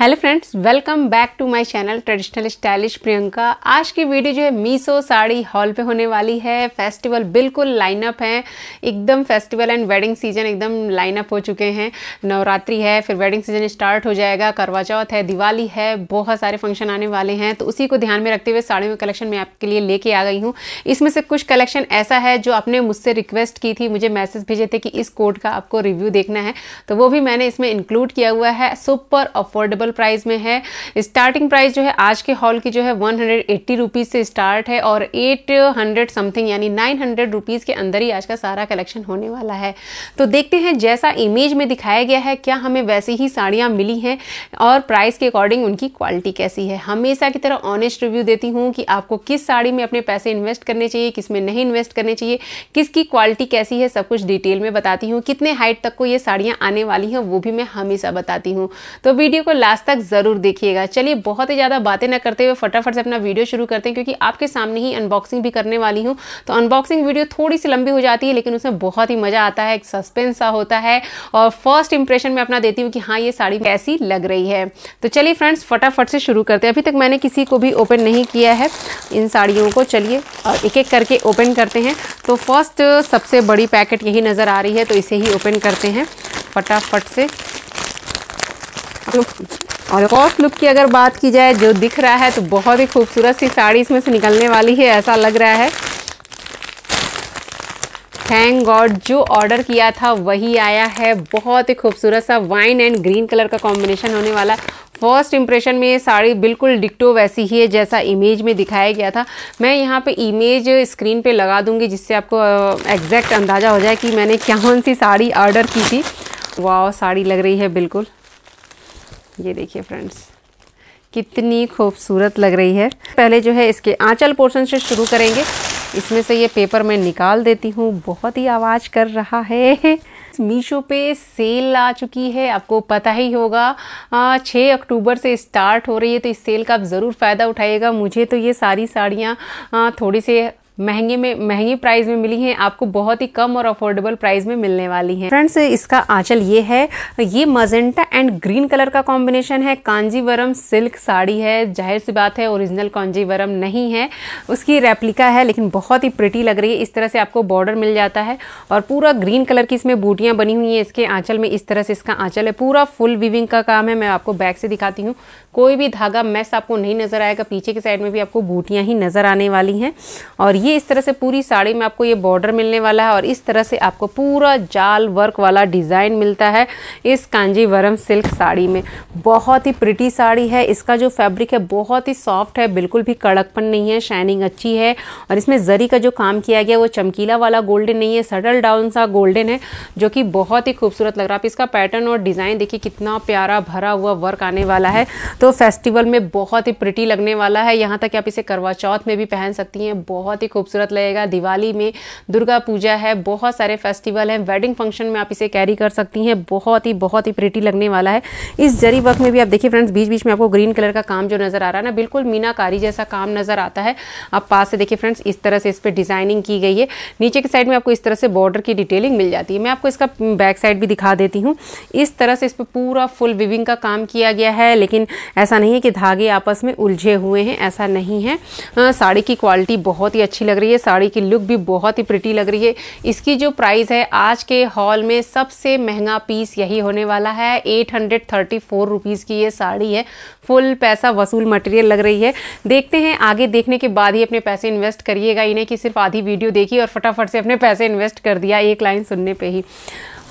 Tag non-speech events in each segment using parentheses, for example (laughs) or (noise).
hello friends welcome back to my channel traditional stylish Priyanka आज की video जो है मीसो साड़ी हॉल पे होने वाली है फेस्टिवल बिल्कुल लाइनअप है एकदम फेस्टिवल एंड वेडिंग सीजन एकदम लाइनअप हो चुके हैं नवरात्रि है फिर वेडिंग सीजन स्टार्ट हो जाएगा करवा चौथ है दिवाली है बहुत सारे फंक्शन आने वाले हैं तो उसी को ध्यान में रखते हुए साड़ियों के कलेक्शन मैं आपके लिए लेके आ गई हूँ इसमें से कुछ कलेक्शन ऐसा है जो आपने मुझसे रिक्वेस्ट की थी मुझे मैसेज भेजे थे कि इस कोड का आपको रिव्यू देखना है तो वो भी मैंने इसमें इंक्लूड किया हुआ है सुपर अफोर्डेबल अवेलेबल प्राइस में है स्टार्टिंग प्राइस जो है आज के हॉल की जो है वन हंड्रेड से स्टार्ट है और एट हंड्रेड समथिंग यानी नाइन हंड्रेड रुपीज़ के अंदर ही आज का सारा कलेक्शन होने वाला है तो देखते हैं जैसा इमेज में दिखाया गया है क्या हमें वैसी ही साड़ियाँ मिली हैं और प्राइस के अकॉर्डिंग उनकी क्वालिटी कैसी है हमेशा की तरह ऑनेस्ट रिव्यू देती हूँ कि आपको किस साड़ी में अपने पैसे इन्वेस्ट करने चाहिए किस में नहीं इन्वेस्ट करने चाहिए किसकी क्वालिटी कैसी है सब कुछ डिटेल में बताती हूँ कितने हाइट तक को ये साड़ियाँ आने वाली हैं वो भी मैं हमेशा बताती हूँ तो वीडियो को लास्ट लास्ट तक ज़रूर देखिएगा चलिए बहुत ही ज़्यादा बातें ना करते हुए फटाफट से अपना वीडियो शुरू करते हैं क्योंकि आपके सामने ही अनबॉक्सिंग भी करने वाली हूँ तो अनबॉक्सिंग वीडियो थोड़ी सी लंबी हो जाती है लेकिन उसमें बहुत ही मज़ा आता है एक सस्पेंस सा होता है और फर्स्ट इंप्रेशन मैं अपना देती हूँ कि हाँ ये साड़ी कैसी लग रही है तो चलिए फ्रेंड्स फटाफट से शुरू करते हैं अभी तक मैंने किसी को भी ओपन नहीं किया है इन साड़ियों को चलिए और एक एक करके ओपन करते हैं तो फर्स्ट सबसे बड़ी पैकेट यही नज़र आ रही है तो इसे ही ओपन करते हैं फटाफट से और कॉस्ट लुक की अगर बात की जाए जो दिख रहा है तो बहुत ही खूबसूरत सी साड़ी इसमें से निकलने वाली है ऐसा लग रहा है थैंक गॉड जो ऑर्डर किया था वही आया है बहुत ही खूबसूरत सा वाइन एंड ग्रीन कलर का कॉम्बिनेशन होने वाला फर्स्ट इंप्रेशन में ये साड़ी बिल्कुल डिक्टो वैसी ही है जैसा इमेज में दिखाया गया था मैं यहाँ पे इमेज स्क्रीन पे लगा दूँगी जिससे आपको एग्जैक्ट अंदाज़ा हो जाए कि मैंने कौन सी साड़ी ऑर्डर की थी वाह साड़ी लग रही है बिल्कुल ये देखिए फ्रेंड्स कितनी खूबसूरत लग रही है पहले जो है इसके आंचल पोर्शन से शुरू करेंगे इसमें से ये पेपर मैं निकाल देती हूँ बहुत ही आवाज़ कर रहा है (laughs) मीशो पे सेल आ चुकी है आपको पता ही होगा छः अक्टूबर से स्टार्ट हो रही है तो इस सेल का आप ज़रूर फ़ायदा उठाइएगा मुझे तो ये सारी साड़ियाँ थोड़ी से महंगे में महंगी प्राइस में मिली हैं आपको बहुत ही कम और अफोर्डेबल प्राइस में मिलने वाली हैं फ्रेंड्स इसका आंचल ये है ये मजेंटा एंड ग्रीन कलर का कॉम्बिनेशन है कांजीवरम सिल्क साड़ी है जाहिर सी बात है ओरिजिनल कांजीवरम नहीं है उसकी रेप्लिका है लेकिन बहुत ही प्रिटी लग रही है इस तरह से आपको बॉर्डर मिल जाता है और पूरा ग्रीन कलर की इसमें बूटियाँ बनी हुई हैं इसके आंचल में इस तरह से इसका आंचल है पूरा फुल वीविंग का काम है मैं आपको बैक से दिखाती हूँ कोई भी धागा मैस आपको नहीं नज़र आएगा पीछे की साइड में भी आपको बूटियाँ ही नज़र आने वाली हैं और ये ये इस तरह से पूरी साड़ी में आपको ये बॉर्डर मिलने वाला है और इस तरह से आपको पूरा जाल वर्क वाला डिज़ाइन मिलता है इस कांजीवरम सिल्क साड़ी में बहुत ही प्रिटी साड़ी है इसका जो फैब्रिक है बहुत ही सॉफ्ट है बिल्कुल भी कड़कपन नहीं है शाइनिंग अच्छी है और इसमें जरी का जो काम किया गया वो चमकीला वाला गोल्डन नहीं है सटल डाउन सा गोल्डन है जो कि बहुत ही खूबसूरत लग रहा है आप इसका पैटर्न और डिज़ाइन देखिए कितना प्यारा भरा हुआ वर्क आने वाला है तो फेस्टिवल में बहुत ही प्रिटी लगने वाला है यहाँ तक आप इसे करवा चौथ में भी पहन सकती हैं बहुत ही खूबसूरत लगेगा दिवाली में दुर्गा पूजा है बहुत सारे फेस्टिवल हैं वेडिंग फंक्शन में आप इसे कैरी कर सकती हैं बहुत ही बहुत ही प्रिटी लगने वाला है इस जरी वर्क में भी आप देखिए फ्रेंड्स बीच बीच में आपको ग्रीन कलर का काम जो नज़र आ रहा है ना बिल्कुल मीनाकारी जैसा काम नज़र आता है आप पास से देखिए फ्रेंड्स इस तरह से इस पर डिज़ाइनिंग की गई है नीचे की साइड में आपको इस तरह से बॉर्डर की डिटेलिंग मिल जाती है मैं आपको इसका बैक हम्म, साइड भी दिखा देती हूँ इस तरह से इस पर पूरा फुल विविंग का काम किया गया है लेकिन ऐसा नहीं है कि धागे आपस में उलझे हुए हैं ऐसा नहीं है साड़ी की क्वालिटी बहुत ही अच्छी लग रही है साड़ी की लुक भी बहुत ही प्रिटी लग रही है इसकी जो प्राइस है आज के हॉल में सबसे महंगा पीस यही होने वाला है eight hundred thirty four rupees की ये साड़ी है फुल पैसा वसूल मटेरियल लग रही है देखते हैं आगे देखने के बाद ही अपने पैसे इन्वेस्ट करिएगा इन्हें कि सिर्फ आधी वीडियो देखी और फटाफट से अपने पैसे इन्वेस्ट कर दिया एक लाइन सुनने पर ही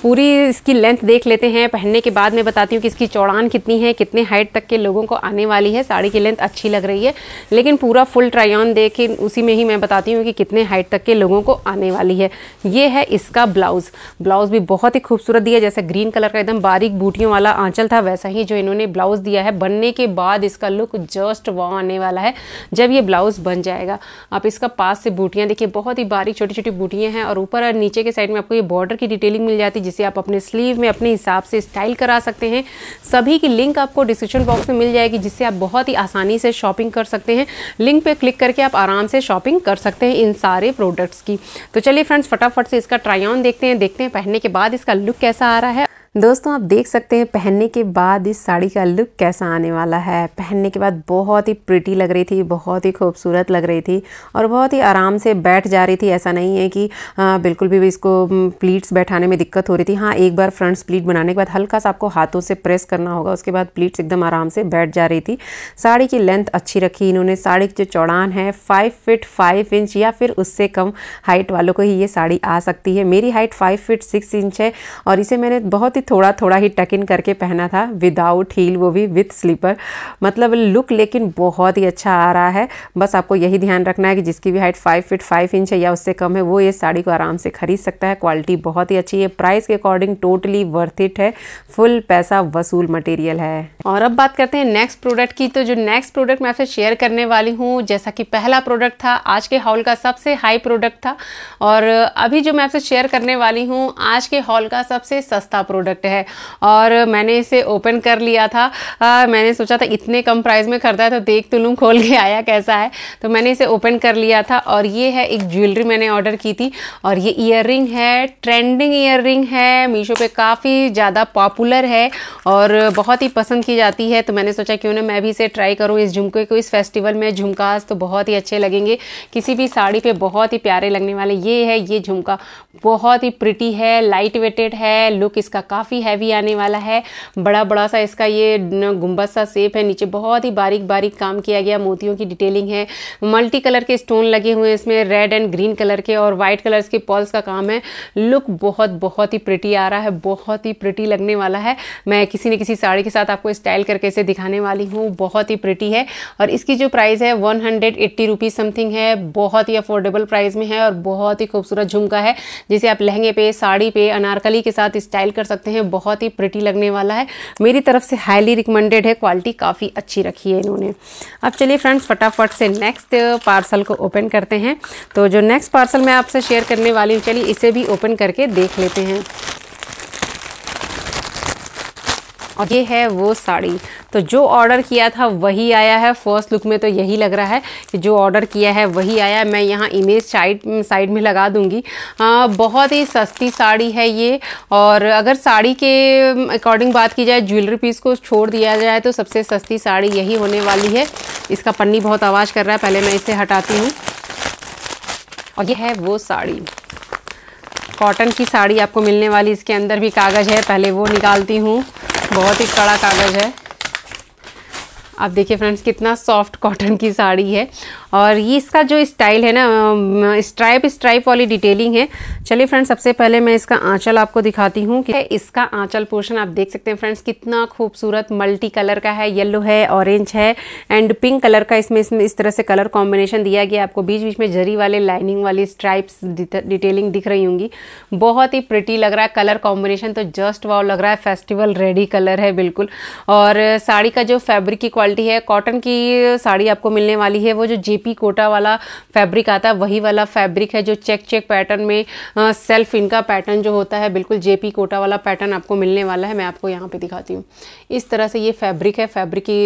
पूरी इसकी लेंथ देख लेते हैं पहनने के बाद मैं बताती हूँ कि इसकी चौड़ान कितनी है कितने हाइट तक के लोगों को आने वाली है साड़ी की लेंथ अच्छी लग रही है लेकिन पूरा फुल ट्रायन दे के उसी में ही मैं बताती हूँ कि कितने हाइट तक के लोगों को आने वाली है ये है इसका ब्लाउज़ ब्लाउज़ भी बहुत ही खूबसूरत दिया जैसे ग्रीन कलर का एकदम बारीक बूटियों वाला आँचल था वैसा ही जो इन्होंने ब्लाउज़ दिया है बनने के बाद इसका लुक जस्ट वॉ आने वाला है जब ये ब्लाउज़ बन जाएगा आप इसका पास से बूटियाँ देखिए बहुत ही बारीक छोटी छोटी बूटियाँ हैं और ऊपर और नीचे के साइड में आपको ये बॉर्डर की डिटेलिंग मिल जाती है जिसे आप अपने स्लीव में अपने हिसाब से स्टाइल करा सकते हैं सभी की लिंक आपको डिस्क्रिप्शन बॉक्स में मिल जाएगी जिससे आप बहुत ही आसानी से शॉपिंग कर सकते हैं लिंक पर क्लिक करके आप आराम से शॉपिंग कर सकते हैं इन सारे प्रोडक्ट्स की तो चलिए फ्रेंड्स फटाफट से इसका ट्राई ऑन देखते हैं देखते हैं पहनने के बाद इसका लुक कैसा आ रहा है दोस्तों आप देख सकते हैं पहनने के बाद इस साड़ी का लुक कैसा आने वाला है पहनने के बाद बहुत ही प्रिटी लग रही थी बहुत ही खूबसूरत लग रही थी और बहुत ही आराम से बैठ जा रही थी ऐसा नहीं है कि आ, बिल्कुल भी इसको प्लीट्स बैठाने में दिक्कत हो रही थी हाँ एक बार फ्रंट्स प्लीट बनाने के बाद हल्का सा आपको हाथों से प्रेस करना होगा उसके बाद प्लीट्स एकदम आराम से बैठ जा रही थी साड़ी की लेंथ अच्छी रखी इन्होंने साड़ी की जो चौड़ान है फाइव फिट फाइव इंच या फिर उससे कम हाइट वालों को ही ये साड़ी आ सकती है मेरी height five feet six inch है और इसे मैंने बहुत ही थोड़ा थोड़ा ही टक इन करके पहना था विदाउट हील वो भी विथ स्लीपर मतलब लुक लेकिन बहुत ही अच्छा आ रहा है बस आपको यही ध्यान रखना है कि जिसकी भी height five feet five inch है या उससे कम है वो ये साड़ी को आराम से खरीद सकता है क्वालिटी बहुत ही अच्छी है प्राइस के अकॉर्डिंग टोटली वर्थ इट है फुल पैसा वसूल मटेरियल है और अब बात करते हैं नेक्स्ट प्रोडक्ट की तो जो नेक्स्ट प्रोडक्ट मैं आपसे शेयर करने वाली हूँ जैसा कि पहला प्रोडक्ट था आज के हॉल का सबसे हाई प्रोडक्ट था और अभी जो मैं आपसे शेयर करने वाली हूँ आज के हॉल का सबसे सस्ता प्रोडक्ट प्रोडक्ट है और मैंने इसे ओपन कर लिया था आ, मैंने सोचा था इतने कम प्राइस में खरीदा है तो देख तो लूँ खोल के आया कैसा है तो मैंने इसे ओपन कर लिया था और ये है एक ज्वेलरी मैंने ऑर्डर की थी और ये इयर है ट्रेंडिंग इयर है मीशो पर काफ़ी ज़्यादा पॉपुलर है और बहुत ही पसंद की जाती है तो मैंने सोचा क्यों ना मैं भी इसे ट्राई करूँ इस झुमके को इस फेस्टिवल में झुमकास तो बहुत ही अच्छे लगेंगे किसी भी साड़ी पे बहुत ही प्यारे लगने वाले ये है ये झुमका बहुत ही प्रिटी है लाइट वेटेड है लुक इसका काफ़ी हैवी आने वाला है बड़ा बड़ा सा इसका ये गुम्बद सा सेप है नीचे बहुत ही बारीक बारीक काम किया गया मोतियों की डिटेलिंग है मल्टी कलर के स्टोन लगे हुए हैं इसमें रेड एंड ग्रीन कलर के और वाइट कलर के पॉल्स का काम है लुक बहुत बहुत ही प्रिटी आ रहा है बहुत ही प्रिटी लगने वाला है मैं किसी न किसी साड़ी के साथ आपको स्टाइल करके इसे दिखाने वाली हूँ बहुत ही प्रिटी है और इसकी जो प्राइस है वन हंड्रेड समथिंग है बहुत ही अफोर्डेबल प्राइस में है और बहुत ही खूबसूरत झुमका है जिसे आप लहंगे पे साड़ी पे अनारकली के साथ स्टाइल कर सकते हैं सकते हैं बहुत ही प्रिटी लगने वाला है मेरी तरफ से हाईली रिकमेंडेड है क्वालिटी काफ़ी अच्छी रखी है इन्होंने अब चलिए फ्रेंड्स फटाफट से नेक्स्ट पार्सल को ओपन करते हैं तो जो नेक्स्ट पार्सल मैं आपसे शेयर करने वाली हूँ चलिए इसे भी ओपन करके देख लेते हैं और ये है वो साड़ी तो जो ऑर्डर किया था वही आया है फर्स्ट लुक में तो यही लग रहा है कि जो ऑर्डर किया है वही आया है मैं यहाँ इमेज साइड साइड में लगा दूँगी बहुत ही सस्ती साड़ी है ये और अगर साड़ी के अकॉर्डिंग बात की जाए ज्वेलरी पीस को छोड़ दिया जाए तो सबसे सस्ती साड़ी यही होने वाली है इसका पन्नी बहुत आवाज़ कर रहा है पहले मैं इसे हटाती हूँ और यह है वो साड़ी कॉटन की साड़ी आपको मिलने वाली इसके अंदर भी कागज़ है पहले वो निकालती हूँ बहुत ही कड़ा कागज़ है आप देखिए फ्रेंड्स कितना सॉफ्ट कॉटन की साड़ी है और ये इसका जो स्टाइल है ना स्ट्राइप स्ट्राइप वाली डिटेलिंग है चलिए फ्रेंड्स सबसे पहले मैं इसका आंचल आपको दिखाती हूँ कि इसका आंचल पोर्शन आप देख सकते हैं फ्रेंड्स कितना खूबसूरत मल्टी कलर का है येलो है ऑरेंज है एंड पिंक कलर का इसमें इसमें इस तरह से कलर कॉम्बिनेशन दिया गया आपको बीच बीच में जरी वाले लाइनिंग वाली स्ट्राइप्स डिटेलिंग दिख रही होंगी बहुत ही प्रिटी लग रहा है कलर कॉम्बिनेशन तो जस्ट वाव लग रहा है फेस्टिवल रेडी कलर है बिल्कुल और साड़ी का जो फैब्रिक की क्वालिटी क्वालिटी है कॉटन की साड़ी आपको मिलने वाली है वो जो जेपी कोटा वाला फैब्रिक आता है वही वाला फैब्रिक है जो चेक चेक पैटर्न में आ, सेल्फ इनका पैटर्न जो होता है बिल्कुल जेपी कोटा वाला पैटर्न आपको मिलने वाला है मैं आपको यहाँ पे दिखाती हूँ इस तरह से ये फैब्रिक है फैब्रिक की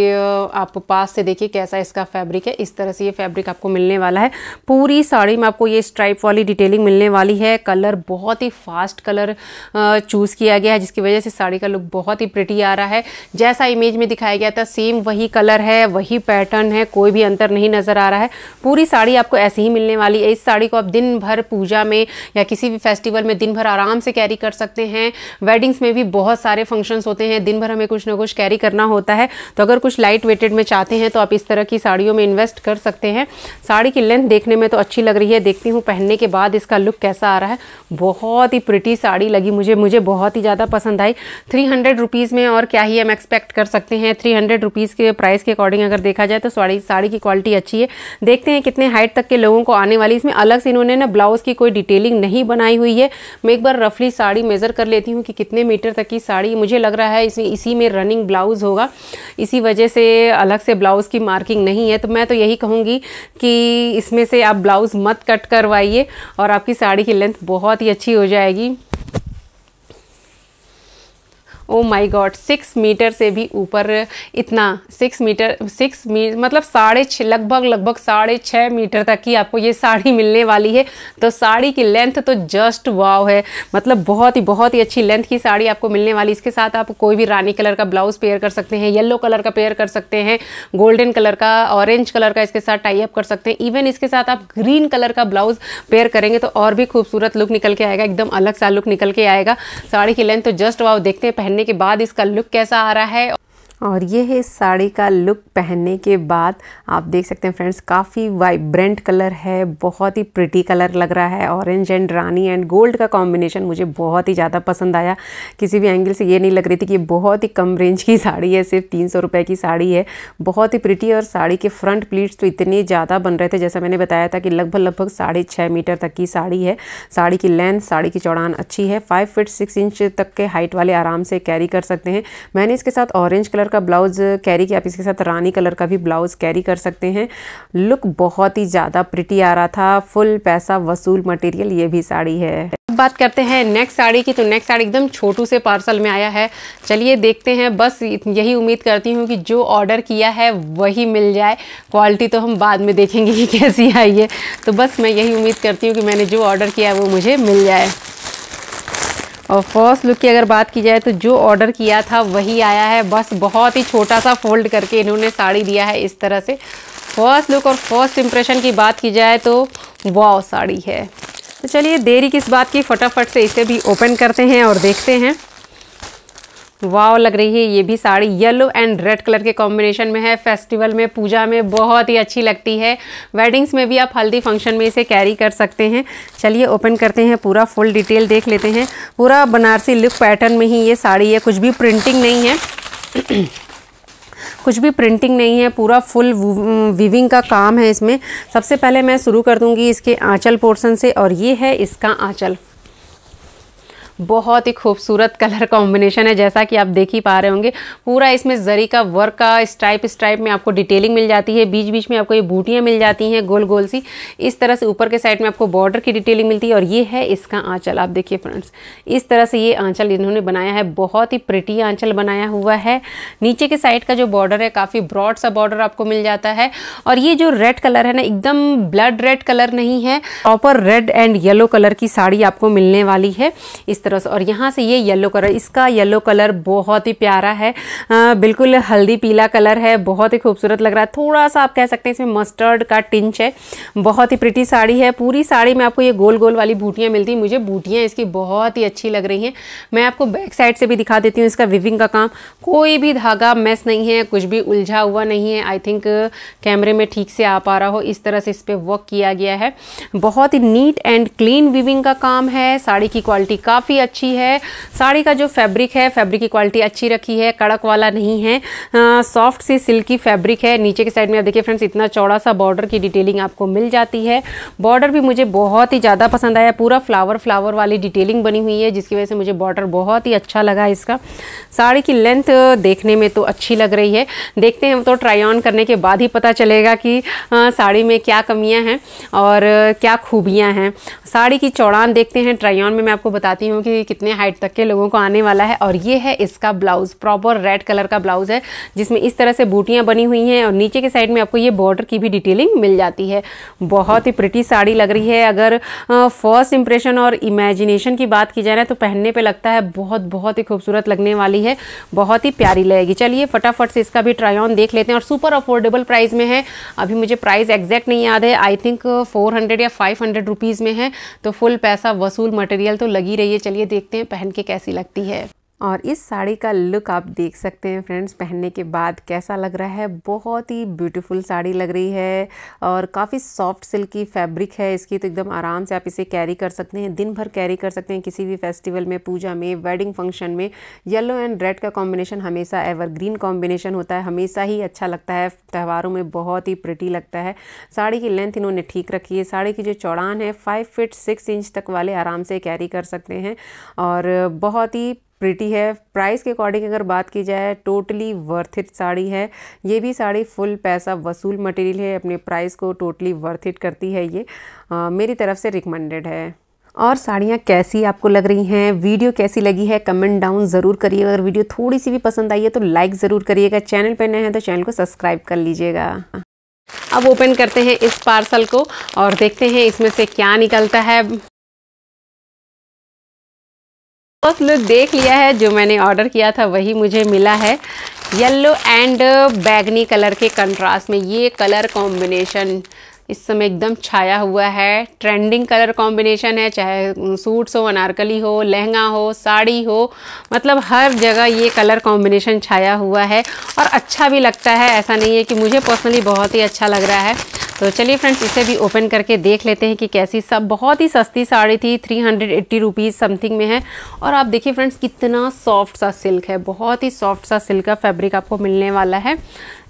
आप पास से देखिए कैसा इसका फैब्रिक है इस तरह से ये फैब्रिक आपको मिलने वाला है पूरी साड़ी में आपको ये स्ट्राइप वाली डिटेलिंग मिलने वाली है कलर बहुत ही फास्ट कलर चूज़ किया गया है जिसकी वजह से साड़ी का लुक बहुत ही प्रिटी आ रहा है जैसा इमेज में दिखाया गया था सेम वही कलर है वही पैटर्न है कोई भी अंतर नहीं नज़र आ रहा है पूरी साड़ी आपको ऐसे ही मिलने वाली है इस साड़ी को आप दिन भर पूजा में या किसी भी फेस्टिवल में दिन भर आराम से कैरी कर सकते हैं वेडिंग्स में भी बहुत सारे फंक्शंस होते हैं दिन भर हमें कुछ ना कुछ कैरी करना होता है तो अगर कुछ लाइट वेटेड में चाहते हैं तो आप इस तरह की साड़ियों में इन्वेस्ट कर सकते हैं साड़ी की लेंथ देखने में तो अच्छी लग रही है देखती हूँ पहनने के बाद इसका लुक कैसा आ रहा है बहुत ही प्रिटी साड़ी लगी मुझे मुझे बहुत ही ज़्यादा पसंद आई थ्री हंड्रेड रुपीज़ में और क्या ही हम एक्सपेक्ट कर सकते हैं थ्री हंड्रेड रुपीज़ के हुए प्राइस के अकॉर्डिंग अगर देखा जाए तो साड़ी साड़ी की क्वालिटी अच्छी है देखते हैं कितने हाइट तक के लोगों को आने वाली इसमें अलग से इन्होंने ना ब्लाउज़ की कोई डिटेलिंग नहीं बनाई हुई है मैं एक बार रफली साड़ी मेज़र कर लेती हूँ कि कितने मीटर तक की साड़ी मुझे लग रहा है इसी इसी में रनिंग ब्लाउज़ होगा इसी वजह से अलग से ब्लाउज़ की मार्किंग नहीं है तो मैं तो यही कहूँगी कि इसमें से आप ब्लाउज़ मत कट करवाइए और आपकी साड़ी की लेंथ बहुत ही अच्छी हो जाएगी oh my god six metre से भी ऊपर इतना सिक्स मीटर सिक्स मी मतलब साढ़े छः लगभग लगभग साढ़े छः मीटर तक की आपको ये साड़ी मिलने वाली है तो साड़ी की लेंथ तो जस्ट वाव है मतलब बहुत ही बहुत ही अच्छी लेंथ की साड़ी आपको मिलने वाली इसके साथ आप कोई भी रानी कलर का ब्लाउज़ पेयर कर सकते हैं येल्लो कलर का पेयर कर सकते हैं गोल्डन कलर का ऑरेंज कलर का इसके साथ टाई अप कर सकते हैं इवन इसके साथ आप ग्रीन कलर का ब्लाउज़ पेयर करेंगे तो और भी खूबसूरत लुक निकल के आएगा एकदम अलग सा लुक निकल के आएगा साड़ी की लेंथ तो जस्ट वाव देखते हैं पहनने करने के बाद इसका लुक कैसा आ रहा है और ये है इस साड़ी का लुक पहनने के बाद आप देख सकते हैं फ्रेंड्स काफ़ी वाइब्रेंट कलर है बहुत ही प्रिटी कलर लग रहा है ऑरेंज एंड रानी एंड गोल्ड का कॉम्बिनेशन मुझे बहुत ही ज़्यादा पसंद आया किसी भी एंगल से ये नहीं लग रही थी कि बहुत ही कम रेंज की साड़ी है सिर्फ तीन सौ की साड़ी है बहुत ही प्रिटी और साड़ी के फ्रंट प्लीट्स तो इतने ज़्यादा बन रहे थे जैसा मैंने बताया था कि लगभग लगभग साढ़े छः मीटर तक की साड़ी है साड़ी की लेंथ साड़ी की चौड़ान अच्छी है फाइव फिट सिक्स इंच तक के हाइट वाले आराम से कैरी कर सकते हैं मैंने इसके साथ ऑरेंज कलर का ब्लाउज़ कैरी किया आप इसके साथ रानी कलर का भी ब्लाउज़ कैरी कर सकते हैं लुक बहुत ही ज़्यादा प्रिटी आ रहा था फुल पैसा वसूल मटेरियल ये भी साड़ी है अब बात करते हैं नेक्स्ट साड़ी की तो नेक्स्ट साड़ी एकदम छोटू से पार्सल में आया है चलिए देखते हैं बस यही उम्मीद करती हूँ कि जो ऑर्डर किया है वही मिल जाए क्वालिटी तो हम बाद में देखेंगे कि (laughs) कैसी आई है तो बस मैं यही उम्मीद करती हूँ कि मैंने जो ऑर्डर किया है वो मुझे मिल जाए और फर्स्ट लुक की अगर बात की जाए तो जो ऑर्डर किया था वही आया है बस बहुत ही छोटा सा फोल्ड करके इन्होंने साड़ी दिया है इस तरह से फर्स्ट लुक और फर्स्ट इम्प्रेशन की बात की जाए तो वाव साड़ी है तो चलिए देरी किस बात की फटाफट से इसे भी ओपन करते हैं और देखते हैं वाव लग रही है ये भी sari yellow and red colour के कॉम्बिनेशन में है फेस्टिवल में पूजा में बहुत ही अच्छी लगती है वेडिंग्स में भी आप हल्दी फंक्शन में इसे कैरी कर सकते हैं चलिए ओपन करते हैं पूरा फुल डिटेल देख लेते हैं पूरा बनारसी लुक पैटर्न में ही ये साड़ी है कुछ भी प्रिंटिंग नहीं है कुछ भी प्रिंटिंग नहीं है पूरा फुल वीविंग का काम है इसमें सबसे पहले मैं शुरू कर दूंगी इसके आँचल पोर्सन से और ये है इसका आँचल बहुत ही खूबसूरत कलर कॉम्बिनेशन है जैसा कि आप देख ही पा रहे होंगे पूरा इसमें जरी का वर्क का स्ट्राइप स्ट्राइप में आपको डिटेलिंग मिल जाती है बीच बीच में आपको ये बूटियाँ मिल जाती हैं गोल गोल सी इस तरह से ऊपर के साइड में आपको बॉर्डर की डिटेलिंग मिलती है और ये है इसका आँचल आप देखिए फ्रेंड्स इस तरह से ये आँचल इन्होंने बनाया है बहुत ही प्रिटी आँचल बनाया हुआ है नीचे के साइड का जो बॉर्डर है काफ़ी ब्रॉड सा बॉर्डर आपको मिल जाता है और ये जो रेड कलर है ना एकदम ब्लड रेड कलर नहीं है proper red and yellow colour की साड़ी आपको मिलने वाली है इस तरह से और यहाँ से ये येलो कलर इसका येलो कलर बहुत ही प्यारा है आ, बिल्कुल हल्दी पीला कलर है बहुत ही खूबसूरत लग रहा है थोड़ा सा आप कह सकते हैं इसमें मस्टर्ड का टिंच है बहुत ही प्रिटी साड़ी है पूरी साड़ी में आपको ये गोल गोल वाली बूटियाँ मिलती मुझे बूटियाँ इसकी बहुत ही अच्छी लग रही हैं मैं आपको बैक साइड से भी दिखा देती हूँ इसका विविंग का काम कोई भी धागा मेस नहीं है कुछ भी उलझा हुआ नहीं है आई थिंक कैमरे में ठीक से आ पा रहा हो इस तरह से इस पर वर्क किया गया है बहुत ही नीट एंड क्लीन विविंग का काम है साड़ी की क्वालिटी काफ़ी काफ़ी अच्छी है साड़ी का जो फैब्रिक है फैब्रिक की क्वालिटी अच्छी रखी है कड़क वाला नहीं है सॉफ्ट सी सिल्की फैब्रिक है नीचे के साइड में आप देखिए फ्रेंड्स इतना चौड़ा सा बॉर्डर की डिटेलिंग आपको मिल जाती है बॉर्डर भी मुझे बहुत ही ज़्यादा पसंद आया पूरा फ्लावर फ्लावर वाली डिटेलिंग बनी हुई है जिसकी वजह से मुझे बॉर्डर बहुत ही अच्छा लगा इसका साड़ी की लेंथ देखने में तो अच्छी लग रही है देखते हैं तो ट्राई ऑन करने के बाद ही पता चलेगा कि साड़ी में क्या कमियां हैं और क्या खूबियां हैं साड़ी की चौड़ान देखते हैं ट्राई ऑन में मैं आपको बताती हूँ हूँ कि कितने हाइट तक के लोगों को आने वाला है और ये है इसका ब्लाउज़ प्रॉपर रेड कलर का ब्लाउज़ है जिसमें इस तरह से बूटियाँ बनी हुई हैं और नीचे के साइड में आपको ये बॉर्डर की भी डिटेलिंग मिल जाती है बहुत ही प्रिटी साड़ी लग रही है अगर फर्स्ट इंप्रेशन और इमेजिनेशन की बात की जाए तो पहनने पर लगता है बहुत बहुत ही खूबसूरत लगने वाली है बहुत ही प्यारी लगेगी चलिए फटाफट से इसका भी ट्राई ऑन देख लेते हैं और सुपर अफोर्डेबल प्राइस में है अभी मुझे प्राइस एग्जैक्ट नहीं याद है आई थिंक फोर या फाइव हंड्रेड में है तो फुल पैसा वसूल मटेरियल तो लगी रही है चलिए देखते हैं पहन के कैसी लगती है और इस साड़ी का लुक आप देख सकते हैं फ्रेंड्स पहनने के बाद कैसा लग रहा है बहुत ही ब्यूटीफुल साड़ी लग रही है और काफ़ी सॉफ्ट सिल्क की फैब्रिक है इसकी तो एकदम आराम से आप इसे कैरी कर सकते हैं दिन भर कैरी कर सकते हैं किसी भी फेस्टिवल में पूजा में वेडिंग फंक्शन में येलो एंड रेड का कॉम्बिनेशन हमेशा एवर ग्रीन कॉम्बिनेशन होता है हमेशा ही अच्छा लगता है त्यौहारों में बहुत ही प्रिटी लगता है साड़ी की लेंथ इन्होंने ठीक रखी है साड़ी की जो चौड़ान है फाइव फिट सिक्स इंच तक वाले आराम से कैरी कर सकते हैं और बहुत ही प्रिटी है प्राइस के अकॉर्डिंग अगर बात की जाए टोटली वर्थ इट साड़ी है ये भी साड़ी फुल पैसा वसूल मटेरियल है अपने प्राइस को टोटली वर्थ इट करती है ये आ, मेरी तरफ से रिकमेंडेड है और साड़ियाँ कैसी आपको लग रही हैं वीडियो कैसी लगी है कमेंट डाउन ज़रूर करिएगा अगर वीडियो थोड़ी सी भी पसंद आई है तो लाइक ज़रूर करिएगा चैनल पर नए हैं तो चैनल को सब्सक्राइब कर लीजिएगा अब ओपन करते हैं इस पार्सल को और देखते हैं इसमें से क्या निकलता है फर्स्ट लुक देख लिया है जो मैंने ऑर्डर किया था वही मुझे मिला है येलो एंड बैगनी कलर के कंट्रास्ट में ये कलर कॉम्बिनेशन इस समय एकदम छाया हुआ है ट्रेंडिंग कलर कॉम्बिनेशन है चाहे सूट्स हो अनारकली हो लहंगा हो साड़ी हो मतलब हर जगह ये कलर कॉम्बिनेशन छाया हुआ है और अच्छा भी लगता है ऐसा नहीं है कि मुझे पर्सनली बहुत ही अच्छा लग रहा है तो चलिए फ्रेंड्स इसे भी ओपन करके देख लेते हैं कि कैसी सब बहुत ही सस्ती साड़ी थी three hundred eighty rupees something में है और आप देखिए फ्रेंड्स कितना सॉफ्ट सा सिल्क है बहुत ही सॉफ्ट सा सिल्क का फैब्रिक आपको मिलने वाला है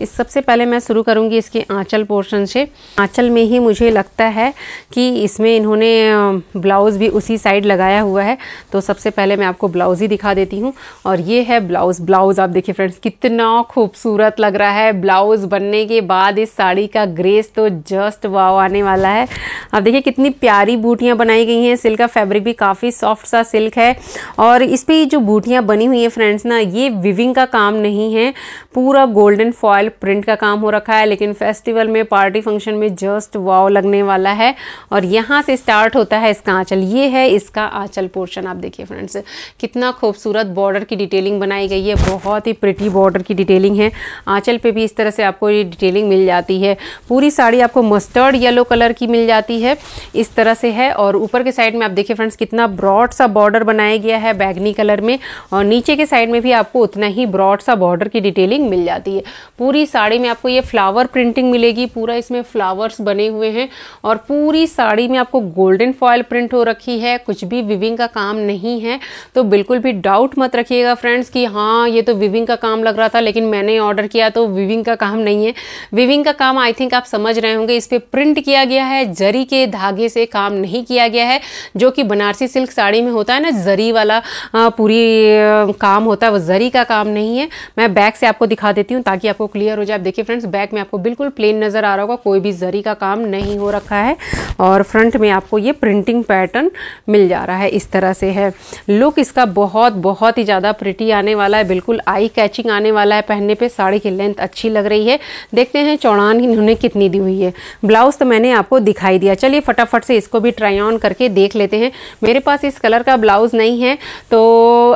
इस सबसे पहले मैं शुरू करूँगी इसके आँचल पोर्शन से आँचल में ही मुझे लगता है कि इसमें इन्होंने ब्लाउज़ भी उसी साइड लगाया हुआ है तो सबसे पहले मैं आपको ब्लाउज़ ही दिखा देती हूँ और ये है ब्लाउज़ ब्लाउज़ आप देखिए फ्रेंड्स कितना खूबसूरत लग रहा है ब्लाउज़ बनने के बाद इस साड़ी का ग्रेस तो जस्ट वाव आने वाला है आप देखिए कितनी प्यारी बूटियाँ बनाई गई हैं सिल्क का फैब्रिक भी काफ़ी सॉफ्ट सा सिल्क है और इस पर जो बूटियाँ बनी हुई हैं फ्रेंड्स ना ये विविंग का काम नहीं है पूरा गोल्डन फॉयल प्रिंट का काम हो रखा है लेकिन फेस्टिवल में पार्टी फंक्शन में जस्ट वाव लगने वाला है और यहाँ से स्टार्ट होता है इसका आँचल ये है इसका आँचल पोर्शन आप देखिए फ्रेंड्स कितना खूबसूरत बॉर्डर की डिटेलिंग बनाई गई है बहुत ही प्रिटी बॉर्डर की डिटेलिंग है आँचल पर भी इस तरह से आपको ये डिटेलिंग मिल जाती है पूरी साड़ी आपको मस्टर्ड येलो कलर की मिल जाती है इस तरह से है और ऊपर के साइड में आप देखिए फ्रेंड्स कितना ब्रॉड सा बॉर्डर बनाया गया है बैगनी कलर में और नीचे के साइड में भी आपको उतना ही ब्रॉड सा बॉर्डर की डिटेलिंग मिल जाती है पूरी पूरी साड़ी में आपको ये फ्लावर प्रिंटिंग मिलेगी पूरा इसमें फ्लावर्स बने हुए हैं और पूरी साड़ी में आपको गोल्डन फॉयल प्रिंट हो रखी है कुछ भी विविंग का काम नहीं है तो बिल्कुल भी डाउट मत रखिएगा फ्रेंड्स कि हाँ ये तो विविंग का काम लग रहा था लेकिन मैंने ऑर्डर किया तो विविंग का काम नहीं है विविंग का काम आई थिंक आप समझ रहे होंगे इस पर प्रिंट किया गया है जरी के धागे से काम नहीं किया गया है जो कि बनारसी सिल्क साड़ी में होता है ना जरी वाला पूरी काम होता है वो जरी का काम नहीं है मैं बैग से आपको दिखा देती हूँ ताकि आपको क्लियर हो जाए आप देखिए फ्रेंड्स बैक में आपको बिल्कुल प्लेन नज़र आ रहा होगा कोई भी जरी का काम नहीं हो रखा है और फ्रंट में आपको ये प्रिंटिंग पैटर्न मिल जा रहा है इस तरह से है लुक इसका बहुत बहुत ही ज़्यादा प्रिटी आने वाला है बिल्कुल आई कैचिंग आने वाला है पहनने पर साड़ी की लेंथ अच्छी लग रही है देखते हैं चौड़ान इन्होंने कितनी दी हुई है ब्लाउज़ तो मैंने आपको दिखाई दिया चलिए फटाफट से इसको भी ट्राई ऑन करके देख लेते हैं मेरे पास इस कलर का ब्लाउज़ नहीं है तो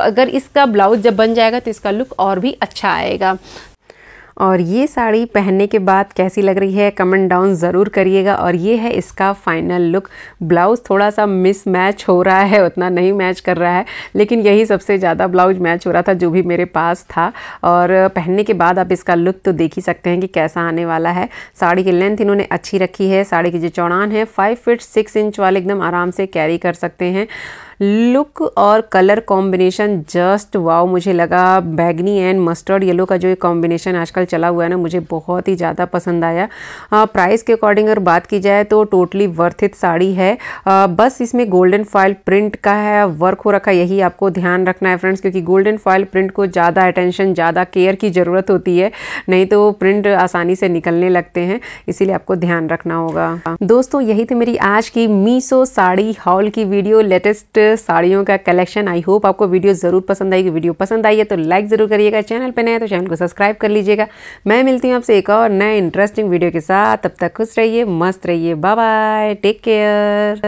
अगर इसका ब्लाउज़ जब बन जाएगा तो इसका लुक और भी अच्छा आएगा और ये साड़ी पहनने के बाद कैसी लग रही है कमेंट डाउन ज़रूर करिएगा और ये है इसका फाइनल लुक ब्लाउज़ थोड़ा सा मिस मैच हो रहा है उतना नहीं मैच कर रहा है लेकिन यही सबसे ज़्यादा ब्लाउज मैच हो रहा था जो भी मेरे पास था और पहनने के बाद आप इसका लुक तो देख ही सकते हैं कि कैसा आने वाला है साड़ी की लेंथ इन्होंने अच्छी रखी है साड़ी की जो चौड़ान है फाइव फिट सिक्स इंच वाले एकदम आराम से कैरी कर सकते हैं लुक और कलर कॉम्बिनेशन जस्ट वाव मुझे लगा बैगनी एंड मस्टर्ड येलो का जो कॉम्बिनेशन आजकल चला हुआ है ना मुझे बहुत ही ज़्यादा पसंद आया प्राइस के अकॉर्डिंग अगर बात की जाए तो टोटली वर्थ इट साड़ी है आ, बस इसमें गोल्डन फॉयल प्रिंट का है वर्क हो रखा यही आपको ध्यान रखना है फ्रेंड्स क्योंकि गोल्डन फॉयल प्रिंट को ज़्यादा अटेंशन ज़्यादा केयर की ज़रूरत होती है नहीं तो प्रिंट आसानी से निकलने लगते हैं इसीलिए आपको ध्यान रखना होगा दोस्तों यही थी मेरी आज की मीसो साड़ी हॉल की वीडियो लेटेस्ट साड़ियों का कलेक्शन आई होप आपको वीडियो ज़रूर पसंद आएगी वीडियो पसंद आई है तो लाइक ज़रूर करिएगा चैनल पर नए तो चैनल को सब्सक्राइब कर लीजिएगा मैं मिलती हूँ आपसे एक और नए इंटरेस्टिंग वीडियो के साथ तब तक खुश रहिए मस्त रहिए बाय बाय टेक केयर